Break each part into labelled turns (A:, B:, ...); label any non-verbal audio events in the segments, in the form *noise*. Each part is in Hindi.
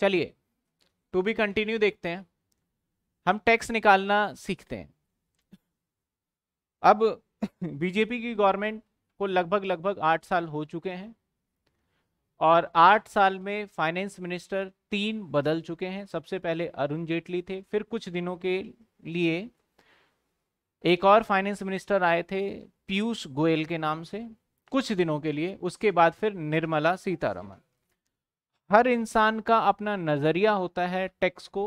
A: चलिए टू बी कंटिन्यू देखते हैं हम टैक्स निकालना सीखते हैं अब बीजेपी *laughs* की गवर्नमेंट को लगभग लगभग आठ साल हो चुके हैं और आठ साल में फाइनेंस मिनिस्टर तीन बदल चुके हैं सबसे पहले अरुण जेटली थे फिर कुछ दिनों के लिए एक और फाइनेंस मिनिस्टर आए थे पीयूष गोयल के नाम से कुछ दिनों के लिए उसके बाद फिर निर्मला सीतारमन हर इंसान का अपना नज़रिया होता है टैक्स को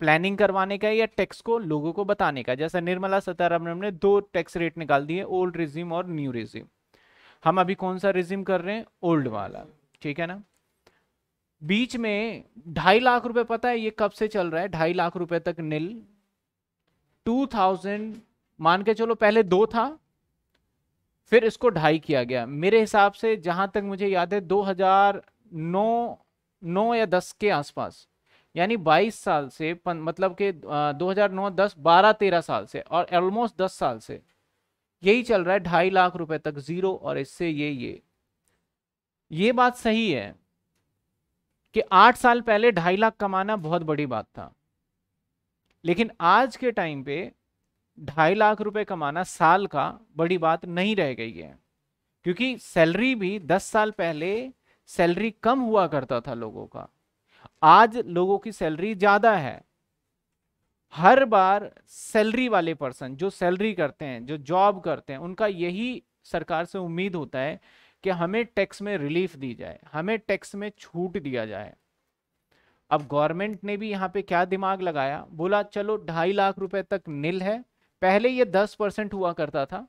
A: प्लानिंग करवाने का या टैक्स को लोगों को बताने का जैसा निर्मला सीतारमण ने दो टैक्स रेट निकाल दिए ओल्ड रिज्यूम और न्यू रिज्यूम हम अभी कौन सा रिज्यूम कर रहे हैं ओल्ड वाला ठीक है ना बीच में ढाई लाख रुपए पता है ये कब से चल रहा है ढाई लाख रुपए तक नील टू थाउजेंड मान के चलो पहले दो था फिर इसको ढाई किया गया मेरे हिसाब से जहां तक मुझे याद है दो हजार नौ नौ या दस के आसपास यानी बाईस साल से पन, मतलब के दो हजार नौ दस बारह तेरह साल से और ऑलमोस्ट दस साल से यही चल रहा है ढाई लाख रुपए तक जीरो और इससे ये ये ये बात सही है कि आठ साल पहले ढाई लाख कमाना बहुत बड़ी बात था लेकिन आज के टाइम पे ढाई लाख रुपए कमाना साल का बड़ी बात नहीं रह गई है क्योंकि सैलरी भी दस साल पहले सैलरी कम हुआ करता था लोगों का आज लोगों की सैलरी ज़्यादा है हर बार सैलरी वाले पर्सन जो सैलरी करते हैं जो जॉब करते हैं उनका यही सरकार से उम्मीद होता है कि हमें टैक्स में रिलीफ दी जाए हमें टैक्स में छूट दिया जाए अब गवर्नमेंट ने भी यहाँ पे क्या दिमाग लगाया बोला चलो ढाई लाख रुपए तक नील है पहले ये दस परसेंट हुआ करता था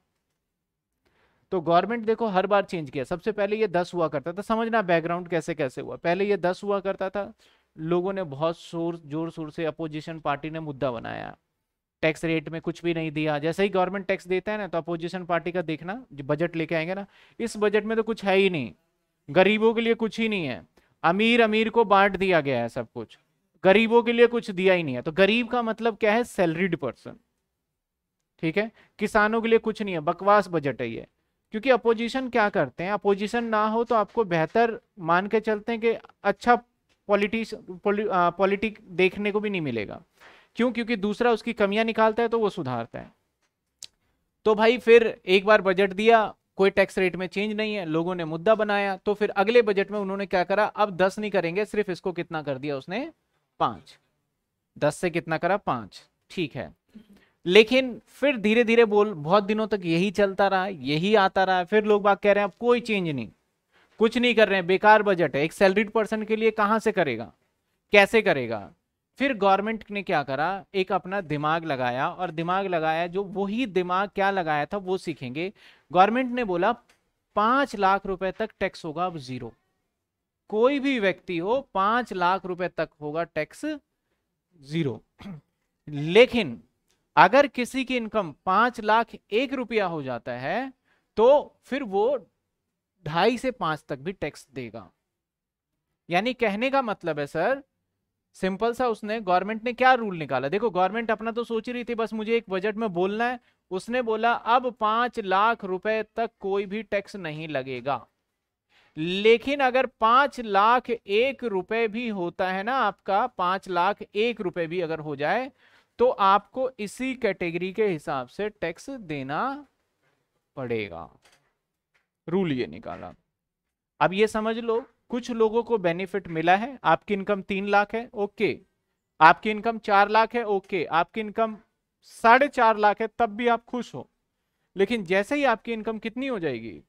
A: तो गवर्नमेंट देखो हर बार चेंज किया सबसे पहले ये दस हुआ करता था समझना बैकग्राउंड कैसे कैसे हुआ पहले ये दस हुआ करता था लोगों ने बहुत शोर जोर शोर से अपोजिशन पार्टी ने मुद्दा बनाया टैक्स रेट में कुछ भी नहीं दिया जैसे ही गवर्नमेंट टैक्स देता है ना तो अपोजिशन पार्टी का देखना जो बजट लेके आएंगे ना इस बजट में तो कुछ है ही नहीं गरीबों के लिए कुछ ही नहीं है अमीर अमीर को बांट दिया गया है सब कुछ गरीबों के लिए कुछ दिया ही नहीं है तो गरीब का मतलब क्या है सैलरीड पर्सन ठीक है किसानों के लिए कुछ नहीं है बकवास बजट है ये क्योंकि अपोजिशन क्या करते हैं अपोजिशन ना हो तो आपको बेहतर मान के चलते हैं कि अच्छा पॉलिटिक्स पॉलिटिक देखने को भी नहीं मिलेगा क्यों क्योंकि दूसरा उसकी कमियां निकालता है तो वो सुधारता है तो भाई फिर एक बार बजट दिया कोई टैक्स रेट में चेंज नहीं है लोगों ने मुद्दा बनाया तो फिर अगले बजट में उन्होंने क्या करा अब दस नहीं करेंगे सिर्फ इसको कितना कर दिया उसने पांच दस से कितना करा पांच ठीक है लेकिन फिर धीरे धीरे बोल बहुत दिनों तक यही चलता रहा यही आता रहा फिर लोग बात कह रहे हैं अब कोई चेंज नहीं कुछ नहीं कर रहे हैं बेकार बजट है एक सैलरीड पर्सन के लिए कहाँ से करेगा कैसे करेगा फिर गवर्नमेंट ने क्या करा एक अपना दिमाग लगाया और दिमाग लगाया जो वही दिमाग क्या लगाया था वो सीखेंगे गवर्नमेंट ने बोला पांच लाख रुपए तक टैक्स होगा अब जीरो कोई भी व्यक्ति हो पांच लाख रुपए तक होगा टैक्स जीरो *clears throat* लेकिन अगर किसी की इनकम पांच लाख एक रुपया हो जाता है तो फिर वो ढाई से पांच तक भी टैक्स देगा यानी कहने का मतलब है सर सिंपल सा उसने गवर्नमेंट ने क्या रूल निकाला देखो गवर्नमेंट अपना तो सोच रही थी बस मुझे एक बजट में बोलना है उसने बोला अब पांच लाख रुपए तक कोई भी टैक्स नहीं लगेगा लेकिन अगर पांच लाख एक रुपए भी होता है ना आपका पांच लाख एक रुपए भी अगर हो जाए तो आपको इसी कैटेगरी के हिसाब से टैक्स देना पड़ेगा रूल ये निकाला अब ये समझ लो कुछ लोगों को बेनिफिट मिला है आपकी इनकम तीन लाख है ओके आपकी इनकम चार लाख है ओके आपकी इनकम साढ़े चार लाख है तब भी आप खुश हो लेकिन जैसे ही आपकी इनकम कितनी हो जाएगी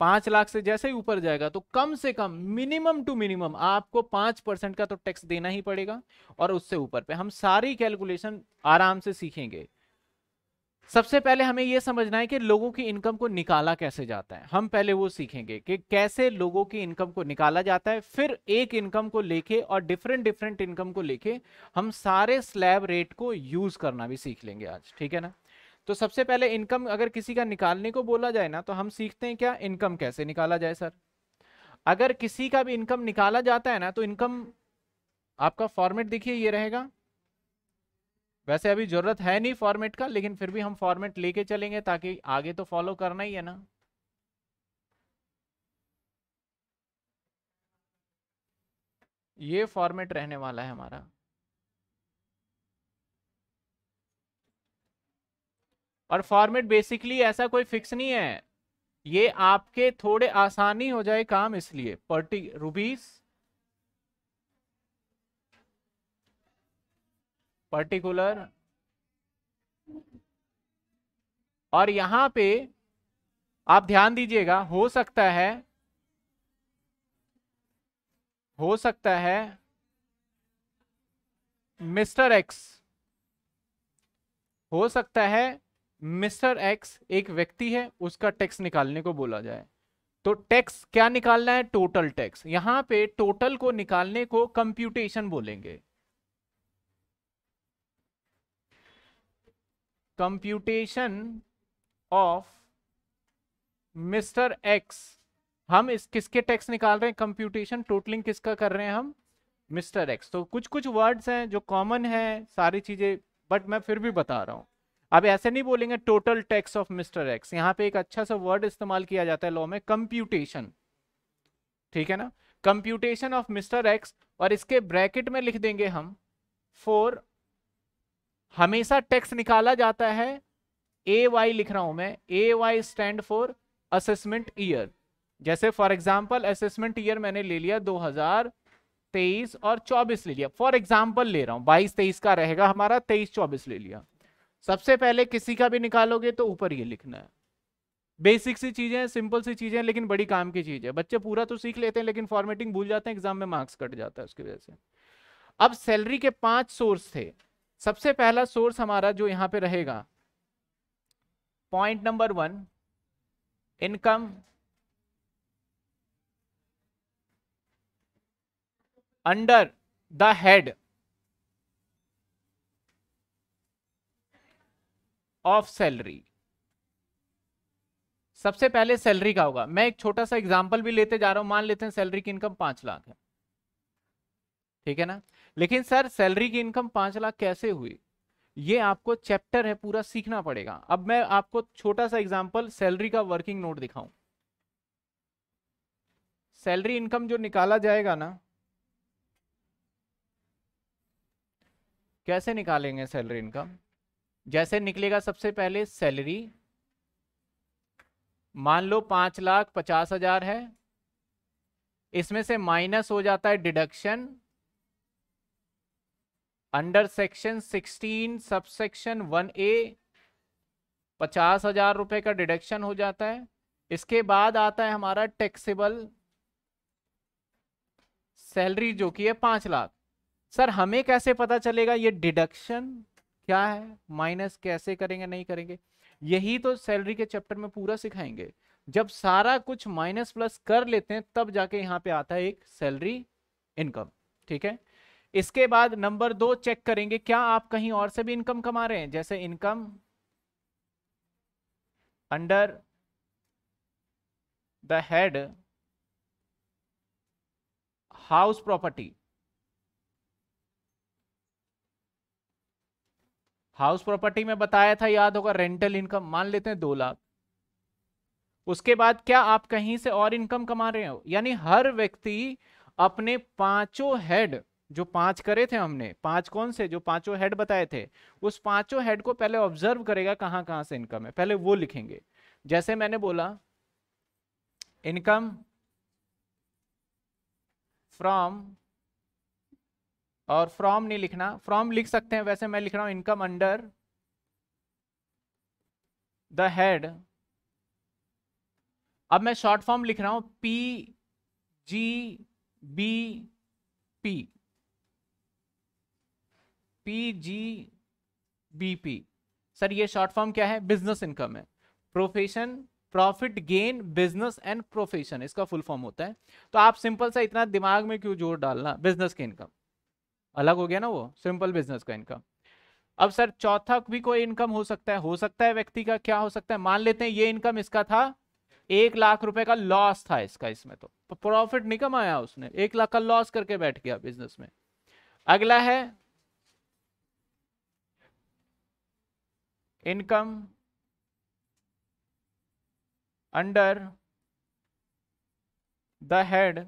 A: पांच लाख से जैसे ही ऊपर जाएगा तो कम से कम मिनिमम टू मिनिमम आपको पांच परसेंट का तो टैक्स देना ही पड़ेगा और उससे ऊपर पे हम सारी कैलकुलेशन आराम से सीखेंगे सबसे पहले हमें यह समझना है कि लोगों की इनकम को निकाला कैसे जाता है हम पहले वो सीखेंगे कि कैसे लोगों की इनकम को निकाला जाता है फिर एक इनकम को लेके और डिफरेंट डिफरेंट इनकम को लेके हम सारे स्लैब रेट को यूज करना भी सीख लेंगे आज ठीक है ना तो सबसे पहले इनकम अगर किसी का निकालने को बोला जाए ना तो हम सीखते हैं क्या इनकम कैसे निकाला जाए सर अगर किसी का भी इनकम निकाला जाता है ना तो इनकम आपका फॉर्मेट देखिए ये रहेगा वैसे अभी जरूरत है नहीं फॉर्मेट का लेकिन फिर भी हम फॉर्मेट लेके चलेंगे ताकि आगे तो फॉलो करना ही है ना ये फॉर्मेट रहने वाला है हमारा और फॉर्मेट बेसिकली ऐसा कोई फिक्स नहीं है ये आपके थोड़े आसानी हो जाए काम इसलिए पर्टी रूबीज पर्टिकुलर और यहां पे आप ध्यान दीजिएगा हो सकता है हो सकता है मिस्टर एक्स हो सकता है मिस्टर एक्स एक व्यक्ति है उसका टैक्स निकालने को बोला जाए तो टैक्स क्या निकालना है टोटल टैक्स यहां पे टोटल को निकालने को कंप्यूटेशन बोलेंगे कंप्यूटेशन ऑफ मिस्टर एक्स हम इस किसके टैक्स निकाल रहे हैं कंप्यूटेशन टोटलिंग किसका कर रहे हैं हम मिस्टर एक्स तो कुछ कुछ वर्ड्स हैं जो कॉमन हैं सारी चीज़ें बट मैं फिर भी बता रहा हूं अब ऐसे नहीं बोलेंगे total tax of mister X यहाँ पे एक अच्छा सा वर्ड इस्तेमाल किया जाता है लॉ में कंप्यूटेशन ठीक है ना कंप्यूटेशन ऑफ मिस्टर एक्स और इसके ब्रैकेट में लिख देंगे हम फोर हमेशा टैक्स निकाला जाता है ए वाई लिख रहा हूं मैं A Y stand for assessment year जैसे फॉर एग्जाम्पल असेसमेंट ईयर मैंने ले लिया 2023 और 24 ले लिया फॉर एग्जाम्पल ले रहा हूं 22 23 का रहेगा हमारा 23 24 ले लिया सबसे पहले किसी का भी निकालोगे तो ऊपर ये लिखना है बेसिक सी चीज़ें सिंपल सी चीज़ें लेकिन बड़ी काम की चीज़ है बच्चे पूरा तो सीख लेते हैं लेकिन फॉर्मेटिंग भूल जाते हैं एग्जाम में मार्क्स कट जाता है उसकी वजह से अब सैलरी के पांच सोर्स थे सबसे पहला सोर्स हमारा जो यहां पे रहेगा point number one income under the head of salary सबसे पहले सैलरी का होगा मैं एक छोटा सा एग्जाम्पल भी लेते जा रहा हूं मान लेते हैं सैलरी की इनकम पांच लाख है ठीक है ना लेकिन सर सैलरी की इनकम पांच लाख कैसे हुई ये आपको चैप्टर है पूरा सीखना पड़ेगा अब मैं आपको छोटा सा एग्जाम्पल सैलरी का वर्किंग नोट दिखाऊं सैलरी इनकम जो निकाला जाएगा ना कैसे निकालेंगे सैलरी इनकम जैसे निकलेगा सबसे पहले सैलरी मान लो पांच लाख पचास हजार है इसमें से माइनस हो जाता है deduction under section sixteen sub section one A पचास हजार रुपये का डिडक्शन हो जाता है इसके बाद आता है हमारा टैक्सेबल सैलरी जो कि है पांच लाख सर हमें कैसे पता चलेगा ये डिडक्शन क्या है माइनस कैसे करेंगे नहीं करेंगे यही तो सैलरी के चैप्टर में पूरा सिखाएंगे जब सारा कुछ माइनस प्लस कर लेते हैं तब जाके यहाँ पे आता है एक सैलरी इनकम ठीक है इसके बाद नंबर दो चेक करेंगे क्या आप कहीं और से भी इनकम कमा रहे हैं जैसे income under the head house property house property में बताया था याद होगा रेंटल इनकम मान लेते हैं दो लाख उसके बाद क्या आप कहीं से और इनकम कमा रहे हो यानी हर व्यक्ति अपने पांचों हेड जो पांच करे थे हमने पांच कौन से जो पांचों हेड बताए थे उस पांचों हेड को पहले ऑब्जर्व करेगा कहाँ कहाँ से इनकम है पहले वो लिखेंगे जैसे मैंने बोला इनकम फ्रॉम और फ्रॉम नहीं लिखना फ्रॉम लिख सकते हैं वैसे मैं लिख रहा हूं इनकम अंडर द हेड अब मैं शॉर्ट फॉर्म लिख रहा हूं P G B P P G B P sir ये शॉर्ट फॉर्म क्या है बिजनेस इनकम है profession profit gain business and profession इसका फुल फॉर्म होता है तो आप सिंपल सा इतना दिमाग में क्यों जोर डालना बिजनेस के इनकम अलग हो गया ना वो सिंपल बिजनेस का इनकम अब सर चौथा भी कोई इनकम हो सकता है हो सकता है व्यक्ति का क्या हो सकता है मान लेते हैं ये इनकम इसका था एक लाख रुपए का लॉस था इसका इसमें तो प्रॉफिट तो नहीं कमाया उसने एक लाख का लॉस करके बैठ गया बिजनेस में अगला है income under the head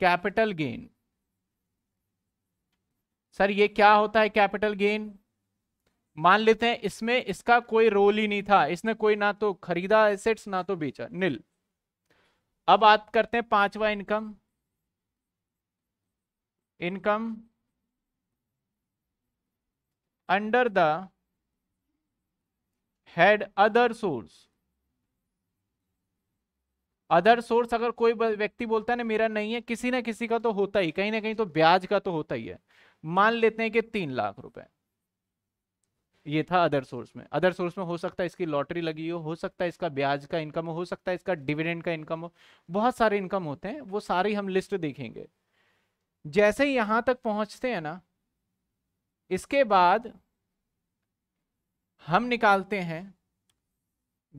A: capital gain sir ये क्या होता है कैपिटल गेन मान लेते हैं इसमें इसका कोई रोल ही नहीं था इसने कोई ना तो खरीदा एसेट्स ना तो बेचा नील अब बात करते हैं पांचवा income income under the head other source other source अगर कोई व्यक्ति बोलता है ना मेरा नहीं है किसी ना किसी का तो होता ही कहीं ना कहीं तो ब्याज का तो होता ही है मान लेते हैं कि तीन लाख रुपए ये था अदर सोर्स में अदर सोर्स में हो सकता है इसकी लॉटरी लगी हो हो सकता है इसका ब्याज का इनकम हो सकता है इसका डिविडेंड का इनकम हो बहुत सारे इनकम होते हैं वो सारी हम लिस्ट देखेंगे जैसे ही यहां तक पहुंचते हैं ना इसके बाद हम निकालते हैं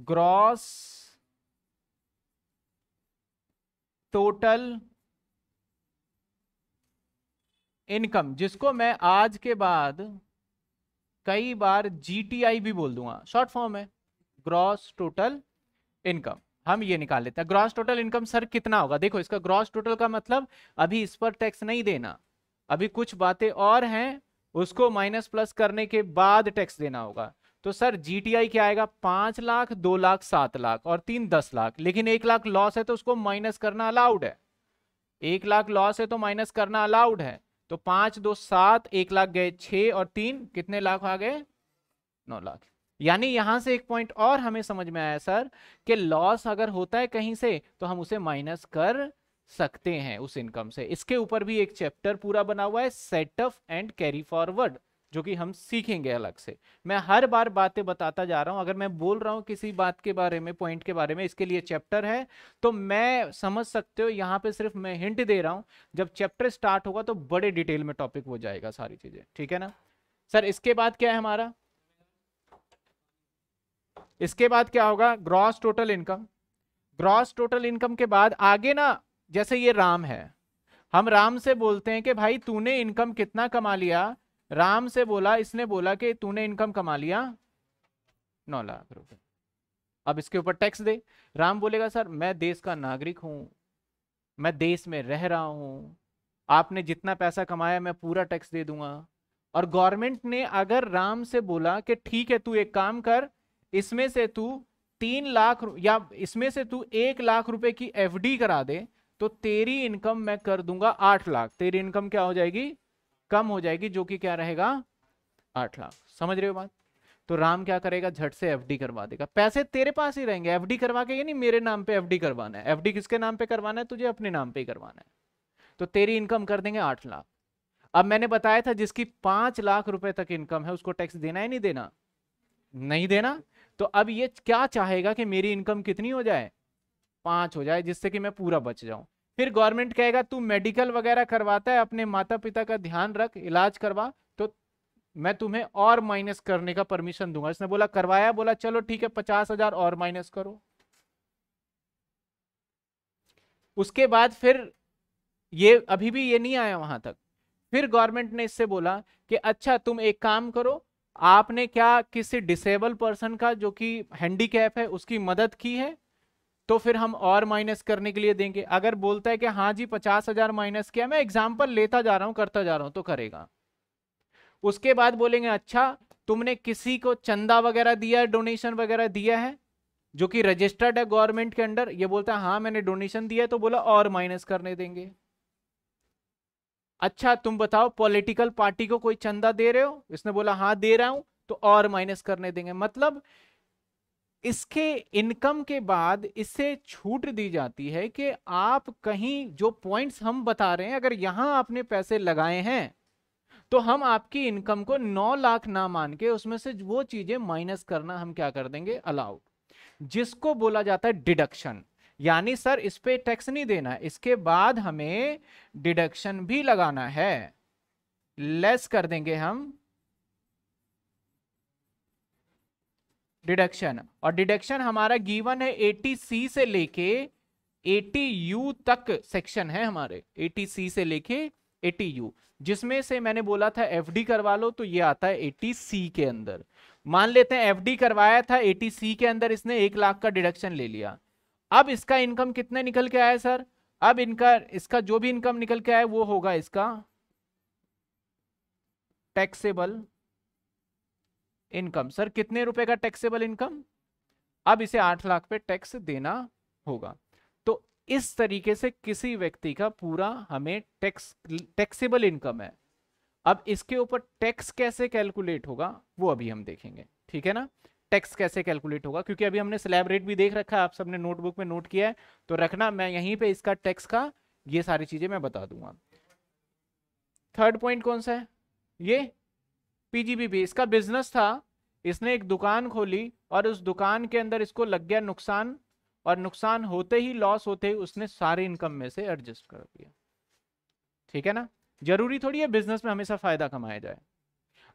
A: ग्रॉस टोटल इनकम जिसको मैं आज के बाद कई बार जीटीआई भी बोल दूंगा शॉर्ट फॉर्म है ग्रॉस टोटल इनकम हम ये निकाल लेते हैं ग्रॉस टोटल इनकम सर कितना होगा देखो इसका ग्रॉस टोटल का मतलब अभी इस पर टैक्स नहीं देना अभी कुछ बातें और हैं उसको माइनस प्लस करने के बाद टैक्स देना होगा तो सर जीटीआई क्या आएगा पांच लाख दो लाख सात लाख और तीन दस लाख लेकिन एक लाख लॉस है तो उसको माइनस करना अलाउड है एक लाख लॉस है तो माइनस करना अलाउड है तो पांच दो सात एक लाख गए छ और तीन कितने लाख आ गए नौ लाख यानी यहां से एक पॉइंट और हमें समझ में आया सर कि लॉस अगर होता है कहीं से तो हम उसे माइनस कर सकते हैं उस इनकम से इसके ऊपर भी एक चैप्टर पूरा बना हुआ है सेटअप एंड कैरी फॉरवर्ड जो कि हम सीखेंगे अलग से मैं हर बार बातें बताता जा रहा हूं अगर मैं बोल रहा हूं किसी बात के बारे में पॉइंट के बारे में इसके लिए चैप्टर है तो मैं समझ सकते हो यहां पे सिर्फ मैं हिंट दे रहा हूं जब चैप्टर स्टार्ट होगा तो बड़े डिटेल में टॉपिक हो जाएगा सारी चीज़ें ठीक है ना सर इसके बाद क्या है हमारा इसके बाद क्या होगा gross total income gross total income के बाद आगे ना जैसे ये राम है हम राम से बोलते हैं कि भाई तूने इनकम कितना कमा लिया राम से बोला इसने बोला कि तूने इनकम कमा लिया नौ लाख रुपए अब इसके ऊपर टैक्स दे राम बोलेगा सर मैं देश का नागरिक हूं मैं देश में रह रहा हूं आपने जितना पैसा कमाया मैं पूरा टैक्स दे दूंगा और गवर्नमेंट ने अगर राम से बोला कि ठीक है तू एक काम कर इसमें से तू तीन लाख या इसमें से तू एक लाख रुपए की एफडी करा दे तो तेरी इनकम मैं कर दूंगा आठ लाख तेरी इनकम क्या हो जाएगी कम हो जाएगी जो कि क्या रहेगा आठ लाख समझ रहे हो बात तो राम क्या करेगा झट से एफडी करवा देगा पैसे तेरे पास ही रहेंगे एफडी करवा के ये नहीं मेरे नाम पे एफडी करवाना है एफडी किसके नाम पे करवाना है तुझे अपने नाम पे ही करवाना है तो तेरी इनकम कर देंगे आठ लाख अब मैंने बताया था जिसकी पांच लाख रुपए तक इनकम है उसको टैक्स देना है नहीं देना नहीं देना तो अब ये क्या चाहेगा कि मेरी इनकम कितनी हो जाए पांच हो जाए जिससे कि मैं पूरा बच जाऊं फिर गवर्नमेंट कहेगा तू मेडिकल वगैरह करवाता है अपने माता पिता का ध्यान रख इलाज करवा तो मैं तुम्हें और माइनस करने का परमिशन दूंगा इसने बोला करवाया बोला चलो ठीक है पचास हजार और माइनस करो उसके बाद फिर ये अभी भी ये नहीं आया वहां तक फिर गवर्नमेंट ने इससे बोला कि अच्छा तुम एक काम करो आपने क्या किसी डिसेबल पर्सन का जो कि हैंडीकैप है उसकी मदद की है तो फिर हम और माइनस करने के लिए देंगे अगर बोलता है कि हाँ जी पचास हजार माइनस किया मैं एग्जाम्पल लेता जा रहा हूं करता जा रहा हूं तो करेगा उसके बाद बोलेंगे अच्छा तुमने किसी को चंदा वगैरह दिया है डोनेशन वगैरह दिया है जो कि रजिस्टर्ड है गवर्नमेंट के अंडर ये बोलता है हाँ मैंने डोनेशन दिया तो बोला और माइनस करने देंगे अच्छा तुम बताओ पॉलिटिकल पार्टी को कोई चंदा दे रहे हो इसने बोला हाँ दे रहा हूं तो और माइनस करने देंगे मतलब इसके इनकम के बाद इससे छूट दी जाती है कि आप कहीं जो पॉइंट्स हम बता रहे हैं अगर यहां आपने पैसे लगाए हैं तो हम आपकी इनकम को 9 लाख ना मान के उसमें से वो चीजें माइनस करना हम क्या कर देंगे अलाउड जिसको बोला जाता है डिडक्शन यानी सर इस पर टैक्स नहीं देना इसके बाद हमें डिडक्शन भी लगाना है लेस कर देंगे हम डिडक्शन और डिडक्शन हमारा गिवन है एटी सी से लेके एटी यू तक सेक्शन है हमारे एटी सी से लेके एटी यू जिसमें से मैंने बोला था एफ डी करवा लो तो ये आता है एटी सी के अंदर मान लेते हैं एफ डी करवाया था एटी सी के अंदर इसने एक लाख का डिडक्शन ले लिया अब इसका इनकम कितने निकल के आया सर अब इनका इसका जो भी इनकम निकल के आया वो होगा इसका टैक्सेबल इनकम सर कितने रुपए का टैक्सेबल इनकम अब इसे आठ लाख पे टैक्स देना होगा तो इस तरीके से किसी व्यक्ति का पूरा हमें टैक्स टैक्सेबल इनकम है अब इसके ऊपर टैक्स कैसे कैलकुलेट होगा वो अभी हम देखेंगे ठीक है ना टैक्स कैसे कैलकुलेट होगा क्योंकि अभी हमने स्लैब रेट भी देख रखा है आप सबने नोटबुक में नोट किया है तो रखना मैं यहीं पे इसका टैक्स का ये सारी चीजें मैं बता दूंगा थर्ड पॉइंट कौन सा है ये पीजीबीबी इसका बिजनेस था इसने एक दुकान खोली और उस दुकान के अंदर इसको लग गया नुकसान और नुकसान होते ही लॉस होते ही उसने सारे इनकम में से एडजस्ट कर दिया ठीक है ना जरूरी थोड़ी है बिजनेस में हमेशा फायदा कमाया जाए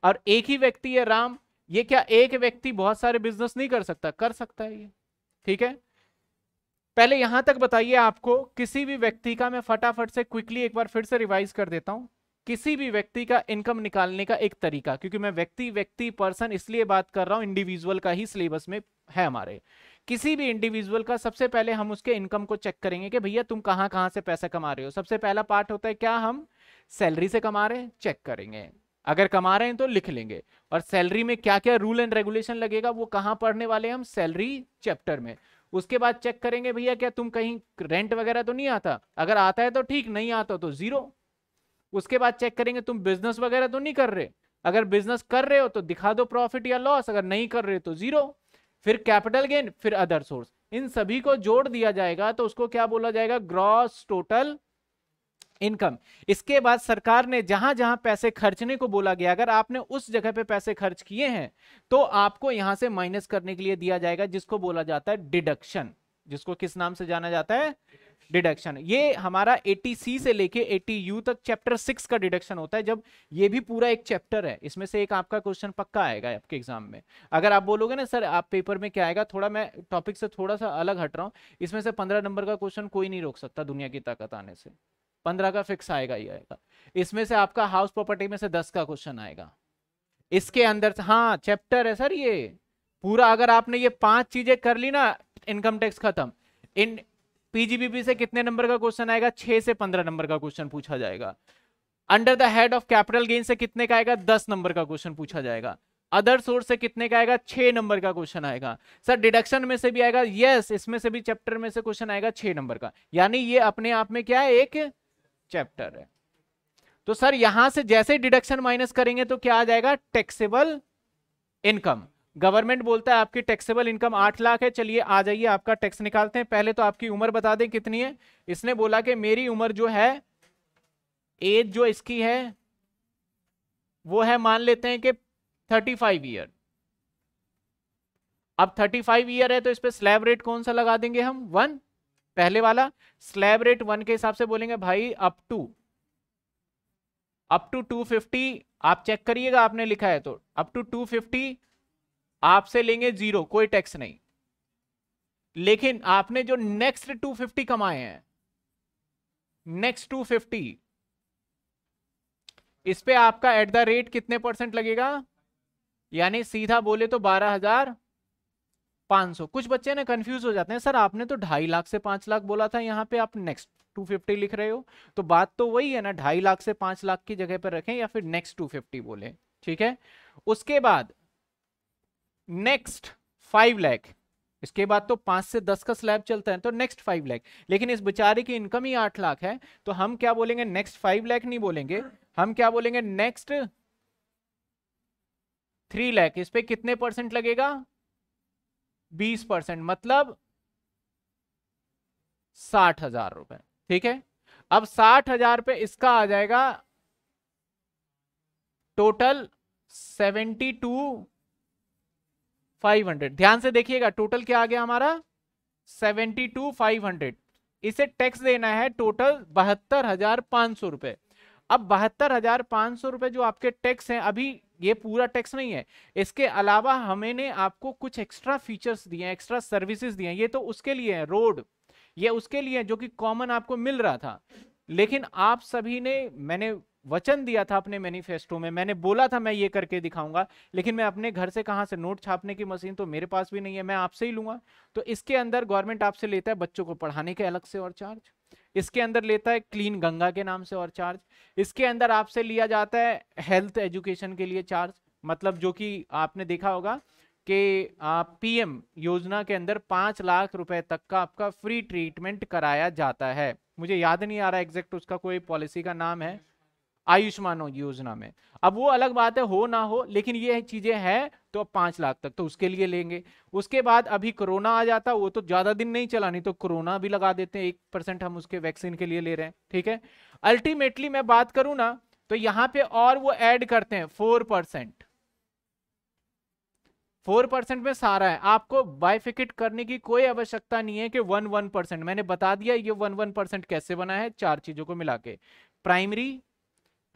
A: और एक ही व्यक्ति है राम ये क्या एक व्यक्ति बहुत सारे बिजनेस नहीं कर सकता कर सकता है ये ठीक है पहले यहां तक बताइए आपको किसी भी व्यक्ति का मैं फटाफट से क्विकली एक बार फिर से रिवाइज कर देता हूं किसी भी व्यक्ति का इनकम निकालने का एक तरीका क्योंकि मैं व्यक्ति व्यक्ति पर्सन इसलिए बात कर रहा हूं इंडिविजुअल का ही सिलेबस में है हमारे किसी भी इंडिविजुअल का सबसे पहले हम उसके इनकम को चेक करेंगे कि भैया तुम कहां कहां से पैसा कमा रहे हो सबसे पहला पार्ट होता है क्या हम सैलरी से कमा रहे हैं चेक करेंगे अगर कमा रहे हैं तो लिख लेंगे और सैलरी में क्या क्या रूल एंड रेगुलेशन लगेगा वो कहाँ पढ़ने वाले हम सैलरी चैप्टर में उसके बाद चेक करेंगे भैया क्या तुम कहीं रेंट वगैरह तो नहीं आता अगर आता है तो ठीक नहीं आता तो जीरो उसके बाद चेक करेंगे तुम बिजनेस वगैरह तो नहीं कर रहे अगर बिजनेस कर रहे हो तो दिखा दो प्रॉफिट या लॉस अगर नहीं कर रहे तो जीरो फिर कैपिटल गेन फिर अदर सोर्स इन सभी को जोड़ दिया जाएगा तो उसको क्या बोला जाएगा ग्रॉस टोटल इनकम इसके बाद सरकार ने जहां जहां पैसे खर्चने को बोला गया अगर आपने उस जगह पे पैसे खर्च किए हैं तो आपको यहां से माइनस करने के लिए दिया जाएगा जिसको बोला जाता है डिडक्शन जिसको किस नाम से जाना जाता है डिडक्शन ये हमारा सी से लेके यू तक चैप्टर सिक्स का डिडक्शन होता है जब ये भी पूरा एक चैप्टर है इसमें से एक आपका क्वेश्चन पक्का आएगा आपके एग्जाम में अगर आप बोलोगे ना सर आप पेपर में क्या आएगा थोड़ा मैं टॉपिक से थोड़ा सा अलग हट रहा हूँ इसमें से पंद्रह नंबर का क्वेश्चन कोई नहीं रोक सकता दुनिया की ताकत आने से पंद्रह का फिक्स आएगा ही आएगा इसमें से आपका हाउस प्रॉपर्टी में से दस का क्वेश्चन आएगा इसके अंदर हाँ चैप्टर है सर ये पूरा अगर आपने ये पांच चीजें कर ली ना इनकम टैक्स खत्म इन पीजीबीपी से कितने नंबर का क्वेश्चन आएगा छह से पंद्रह नंबर का क्वेश्चन पूछा जाएगा under the head of capital gain से कितने का आएगा दस नंबर का क्वेश्चन पूछा जाएगा अदर सोर्स से कितने का आएगा छह नंबर का क्वेश्चन आएगा सर डिडक्शन में से भी आएगा यस yes, इसमें से भी चैप्टर में से क्वेश्चन आएगा छह नंबर का यानी ये अपने आप में क्या है एक चैप्टर है तो सर यहां से जैसे डिडक्शन माइनस करेंगे तो क्या आ जाएगा टैक्सेबल इनकम गवर्नमेंट बोलता है आपकी टैक्सेबल इनकम आठ लाख है चलिए आ जाइए आपका टैक्स निकालते हैं पहले तो आपकी उम्र बता दें कितनी है इसने बोला कि मेरी उम्र जो है एज जो इसकी है वो है मान लेते हैं कि थर्टी फाइव ईयर अब थर्टी फाइव ईयर है तो इस पर स्लैब रेट कौन सा लगा देंगे हम वन पहले वाला स्लैब रेट वन के हिसाब से बोलेंगे भाई up to up to fifty आप चेक करिएगा आपने लिखा है तो अप टू फिफ्टी आपसे लेंगे जीरो कोई टैक्स नहीं लेकिन आपने जो नेक्स्ट टू फिफ्टी कमाए हैं नेक्स्ट टू फिफ्टी इस पे आपका एट द रेट कितने परसेंट लगेगा यानी सीधा बोले तो बारह हजार पांच सौ कुछ बच्चे ना कंफ्यूज हो जाते हैं सर आपने तो ढाई लाख से पांच लाख बोला था यहाँ पे आप नेक्स्ट टू फिफ्टी लिख रहे हो तो बात तो वही है ना ढाई लाख से पांच लाख की जगह पर रखें या फिर नेक्स्ट फिफ्टी बोले ठीक है उसके बाद नेक्स्ट फाइव लैख इसके बाद तो पांच से दस का स्लैब चलता है तो नेक्स्ट फाइव लैख लेकिन इस बेचारे की इनकम ही आठ लाख है तो हम क्या बोलेंगे नेक्स्ट फाइव लैख नहीं बोलेंगे हम क्या बोलेंगे नेक्स्ट थ्री लैख इस पर कितने परसेंट लगेगा बीस परसेंट मतलब साठ हजार रुपए ठीक है अब साठ हजार पे इसका आ जाएगा टोटल सेवेंटी टू 500 ध्यान से देखिएगा टोटल क्या आ गया हमारा सेवेंटी टू फाइव हंड्रेड इसे टैक्स देना है टोटल बहत्तर हजार पाँच सौ रुपये अब बहत्तर हजार पाँच सौ रुपये जो आपके टैक्स हैं अभी ये पूरा टैक्स नहीं है इसके अलावा हमें ने आपको कुछ एक्स्ट्रा फीचर्स दिए हैं एक्स्ट्रा सर्विसेज दिए हैं ये तो उसके लिए है रोड ये उसके लिए है जो कि कॉमन आपको मिल रहा था लेकिन आप सभी ने मैंने वचन दिया था अपने मैनिफेस्टो में मैंने बोला था मैं ये करके दिखाऊंगा लेकिन मैं अपने घर से कहाँ से नोट छापने की मशीन तो मेरे पास भी नहीं है मैं आपसे ही लूंगा तो इसके अंदर गवर्नमेंट आपसे लेता है बच्चों को पढ़ाने के अलग से और चार्ज इसके अंदर लेता है क्लीन गंगा के नाम से और चार्ज इसके अंदर आपसे लिया जाता है हेल्थ एजुकेशन के लिए चार्ज मतलब जो कि आपने देखा होगा कि पीएम योजना के अंदर पांच लाख रुपए तक का आपका फ्री ट्रीटमेंट कराया जाता है मुझे याद नहीं आ रहा एग्जैक्ट उसका कोई पॉलिसी का नाम है आयुष्मान योजना में अब वो अलग बात है हो ना हो लेकिन ये चीजें हैं तो अब पांच लाख तक तो उसके लिए लेंगे उसके बाद अभी कोरोना आ जाता वो तो ज्यादा दिन नहीं चला नहीं तो कोरोना भी लगा देते हैं एक परसेंट हम उसके वैक्सीन के लिए ले रहे हैं ठीक है अल्टीमेटली मैं बात करूं ना तो यहां पर और वो एड करते हैं फोर परसेंट फोर परसेंट में सारा है आपको बाइफिकेट करने की कोई आवश्यकता नहीं है कि वन वन परसेंट मैंने बता दिया ये वन वन परसेंट कैसे बना है चार चीजों को मिला के प्राइमरी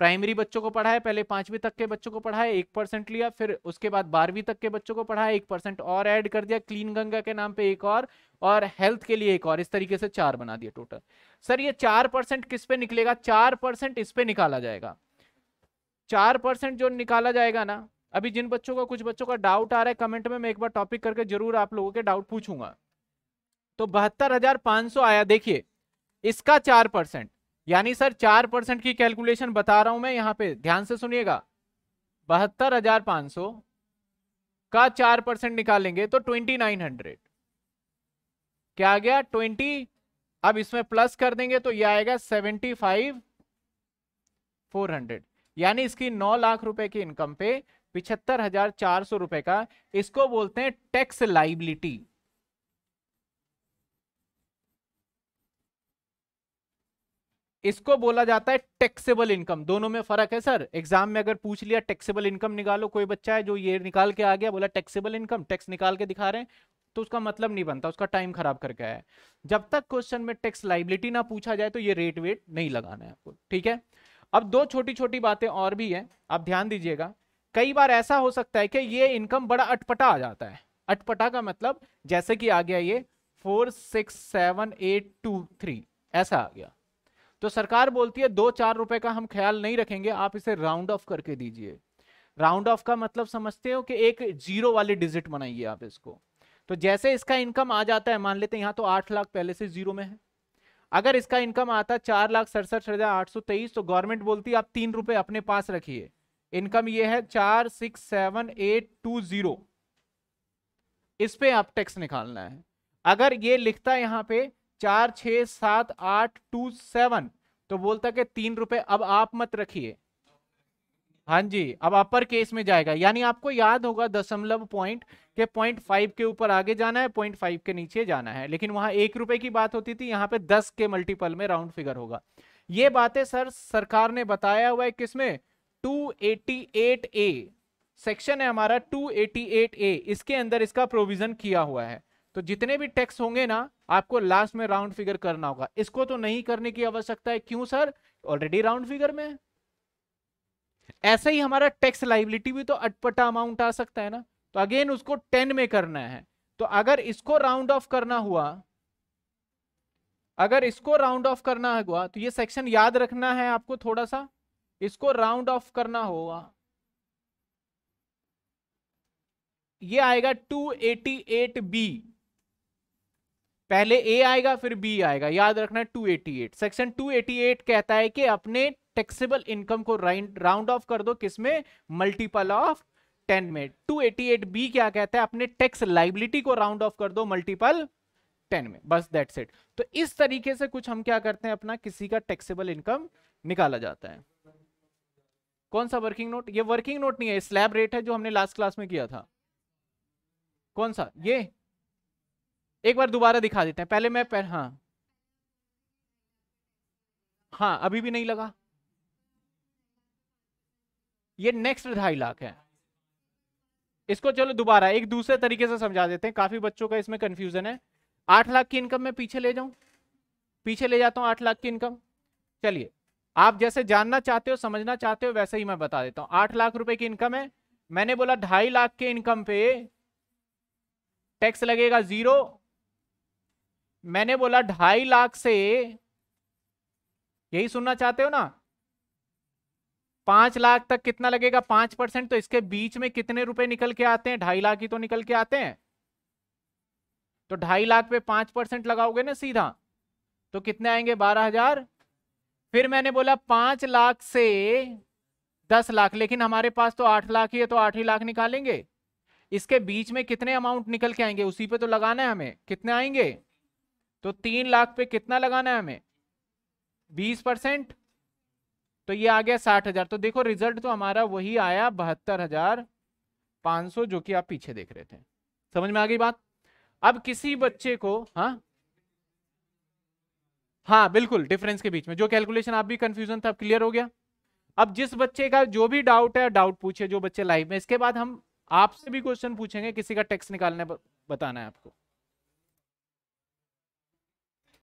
A: प्राइमरी बच्चों को पढ़ाया पहले पांचवी तक के बच्चों को पढ़ाया एक परसेंट लिया फिर उसके बाद बारहवीं तक के बच्चों को पढ़ाया एक परसेंट और ऐड कर दिया क्लीन गंगा के नाम पे एक और और हेल्थ के लिए एक और इस तरीके से चार बना दिया टोटल सर ये चार परसेंट किस पे निकलेगा चार परसेंट इस पे निकाला जाएगा चार परसेंट जो निकाला जाएगा ना अभी जिन बच्चों का कुछ बच्चों का डाउट आ रहा है कमेंट में मैं एक बार टॉपिक करके जरूर आप लोगों के डाउट पूछूंगा तो बहत्तर हजार पांच सौ आया देखिए इसका चार परसेंट यानी सर चार परसेंट की कैलकुलेशन बता रहा हूं मैं यहाँ पे ध्यान से सुनिएगा बहत्तर हजार पांच सौ का चार परसेंट निकालेंगे तो ट्वेंटी नाइन हंड्रेड क्या आ गया ट्वेंटी अब इसमें प्लस कर देंगे तो यह आएगा सेवेंटी फाइव फोर हंड्रेड यानी इसकी नौ लाख रुपए की इनकम पे पिछहत्तर हजार चार सौ रुपए का इसको बोलते हैं टैक्स लाइबिलिटी इसको बोला जाता है टैक्सेबल इनकम दोनों में फर्क है सर एग्जाम में अगर पूछ लिया टैक्सेबल इनकम निकालो कोई बच्चा है जो ये निकाल के आ गया बोला टैक्सेबल इनकम टैक्स निकाल के दिखा रहे हैं तो उसका मतलब नहीं बनता उसका टाइम खराब करके आया जब तक क्वेश्चन में टैक्स लाइबिलिटी ना पूछा जाए तो ये रेट वेट नहीं लगाना है आपको ठीक है अब दो छोटी छोटी बातें और भी हैं आप ध्यान दीजिएगा कई बार ऐसा हो सकता है कि ये इनकम बड़ा अटपटा आ जाता है अटपटा का मतलब जैसे कि आ गया ये four six seven eight two three ऐसा आ गया तो सरकार बोलती है दो चार रुपए का हम ख्याल नहीं रखेंगे आप इसे राउंड ऑफ करके दीजिए राउंड ऑफ का मतलब समझते हो कि एक जीरो वाले डिजिट बनाइए आप इसको तो जैसे इसका इनकम आ जाता है मान लेते हैं यहाँ तो आठ लाख पहले से जीरो में है अगर इसका इनकम आता चार लाख सड़सठ हजार आठ सौ तेईस तो गवर्नमेंट बोलती है आप तीन रुपए अपने पास रखिए इनकम ये है चार six seven eight two zero इस पे आप टैक्स निकालना है अगर ये लिखता है यहाँ पे चार छ सात आठ टू सेवन तो बोलता कि तीन रुपए अब आप मत रखिए हाँ जी अब अपर केस में जाएगा यानी आपको याद होगा दशमलव पॉइंट के पॉइंट फाइव के ऊपर आगे जाना है पॉइंट फाइव के नीचे जाना है लेकिन वहां एक रुपए की बात होती थी यहाँ पे दस के मल्टीपल में राउंड फिगर होगा ये बातें सर सरकार ने बताया हुआ है किसमें एट ए सेक्शन है हमारा टू एटी एट ए इसके अंदर इसका प्रोविजन किया हुआ है तो जितने भी टैक्स होंगे ना आपको लास्ट में राउंड फिगर करना होगा इसको तो नहीं करने की आवश्यकता है क्यों सर ऑलरेडी राउंड फिगर में ऐसे ही हमारा टैक्स लाइबिलिटी भी तो अटपटा अमाउंट आ सकता है ना तो अगेन उसको टेन में करना है तो अगर इसको राउंड ऑफ करना हुआ अगर इसको राउंड ऑफ करना हुआ तो ये सेक्शन याद रखना है आपको थोड़ा सा इसको राउंड ऑफ करना होगा ये आएगा 288 बी पहले ए आएगा फिर बी आएगा याद रखना 288 सेक्शन 288 कहता है कि अपने टैक्सेबल इनकम को राउंड ऑफ कर दो किसमें मल्टीपल ऑफ 10 में 288 बी क्या कहता है अपने टैक्स लाइबिलिटी को राउंड ऑफ कर दो मल्टीपल 10 में बस दैट्स इट तो इस तरीके से कुछ हम क्या करते हैं अपना किसी का टैक्सेबल इनकम निकाला जाता है कौन सा वर्किंग नोट ये वर्किंग नोट नहीं है स्लैब रेट है जो हमने लास्ट क्लास में किया था कौन सा ये एक बार दोबारा दिखा देते हैं पहले मैं पह, हाँ हाँ अभी भी नहीं लगा ये नेक्स्ट ढाई लाख है इसको चलो दोबारा एक दूसरे तरीके से समझा देते हैं काफी बच्चों का इसमें कंफ्यूजन है आठ लाख की इनकम में पीछे ले जाऊं पीछे ले जाता हूं आठ लाख की इनकम चलिए आप जैसे जानना चाहते हो समझना चाहते हो वैसे ही मैं बता देता हूं आठ लाख रुपए की इनकम है मैंने बोला ढाई लाख के इनकम पे टैक्स लगेगा जीरो मैंने बोला ढाई लाख से यही सुनना चाहते हो ना पांच लाख तक कितना लगेगा पांच परसेंट तो इसके बीच में कितने रुपए निकल के आते हैं ढाई लाख ही तो निकल के आते हैं तो ढाई लाख पे पांच परसेंट लगाओगे ना सीधा तो कितने आएंगे बारह हजार फिर मैंने बोला पांच लाख से दस लाख लेकिन हमारे पास तो आठ लाख ही है तो आठ ही लाख निकालेंगे इसके बीच में कितने अमाउंट निकल के आएंगे उसी पे तो लगाना है हमें कितने आएंगे तो तीन लाख पे कितना लगाना है हमें बीस परसेंट तो ये आ गया साठ हजार तो देखो रिजल्ट तो हमारा वही आया बहत्तर हजार पांच सौ जो कि आप पीछे देख रहे थे समझ में आ गई बात अब किसी बच्चे को हाँ हाँ बिल्कुल डिफरेंस के बीच में जो कैलकुलेशन आप भी कंफ्यूजन था क्लियर हो गया अब जिस बच्चे का जो भी डाउट है डाउट पूछे जो बच्चे लाइव में इसके बाद हम आपसे भी क्वेश्चन पूछेंगे किसी का टेक्स निकालने बताना है आपको